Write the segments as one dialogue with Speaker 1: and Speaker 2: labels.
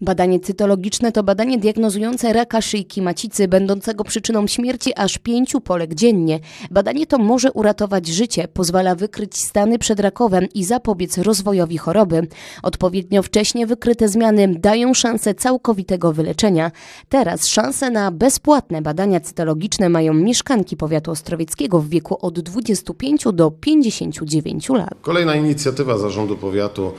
Speaker 1: Badanie cytologiczne to badanie diagnozujące raka szyjki macicy, będącego przyczyną śmierci aż pięciu Polek dziennie. Badanie to może uratować życie, pozwala wykryć stany przedrakowe i zapobiec rozwojowi choroby. Odpowiednio wcześnie wykryte zmiany dają szansę całkowitego wyleczenia. Teraz szanse na bezpłatne badania cytologiczne mają mieszkanki powiatu ostrowieckiego w wieku od 25 do 59 lat.
Speaker 2: Kolejna inicjatywa zarządu powiatu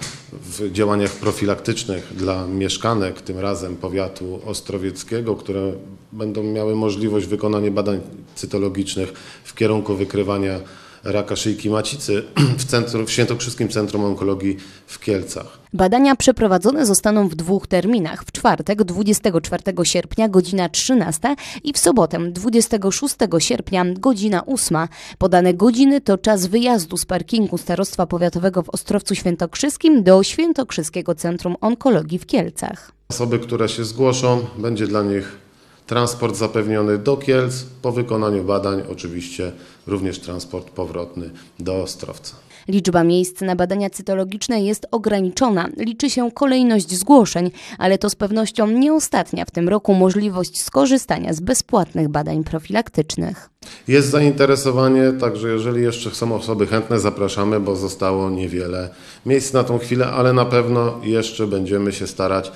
Speaker 2: w działaniach profilaktycznych dla mieszkanek, tym razem powiatu ostrowieckiego, które będą miały możliwość wykonania badań cytologicznych w kierunku wykrywania raka szyjki macicy w, centrum, w Świętokrzyskim Centrum Onkologii w Kielcach.
Speaker 1: Badania przeprowadzone zostaną w dwóch terminach. W czwartek 24 sierpnia godzina 13 i w sobotę 26 sierpnia godzina 8. Podane godziny to czas wyjazdu z parkingu Starostwa Powiatowego w Ostrowcu Świętokrzyskim do Świętokrzyskiego Centrum Onkologii w Kielcach.
Speaker 2: Osoby, które się zgłoszą, będzie dla nich Transport zapewniony do Kielc, po wykonaniu badań oczywiście również transport powrotny do Ostrowca.
Speaker 1: Liczba miejsc na badania cytologiczne jest ograniczona. Liczy się kolejność zgłoszeń, ale to z pewnością nie ostatnia w tym roku możliwość skorzystania z bezpłatnych badań profilaktycznych.
Speaker 2: Jest zainteresowanie, także jeżeli jeszcze są osoby chętne, zapraszamy, bo zostało niewiele miejsc na tą chwilę, ale na pewno jeszcze będziemy się starać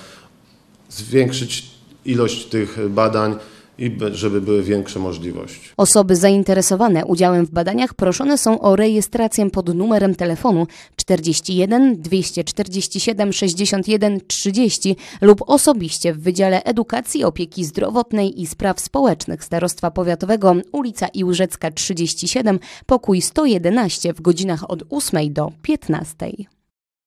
Speaker 2: zwiększyć ilość tych badań i żeby były większe możliwości.
Speaker 1: Osoby zainteresowane udziałem w badaniach proszone są o rejestrację pod numerem telefonu 41 247 61 30 lub osobiście w Wydziale Edukacji, Opieki Zdrowotnej i Spraw Społecznych Starostwa Powiatowego ulica Iłżecka 37 pokój 111 w godzinach od 8 do 15.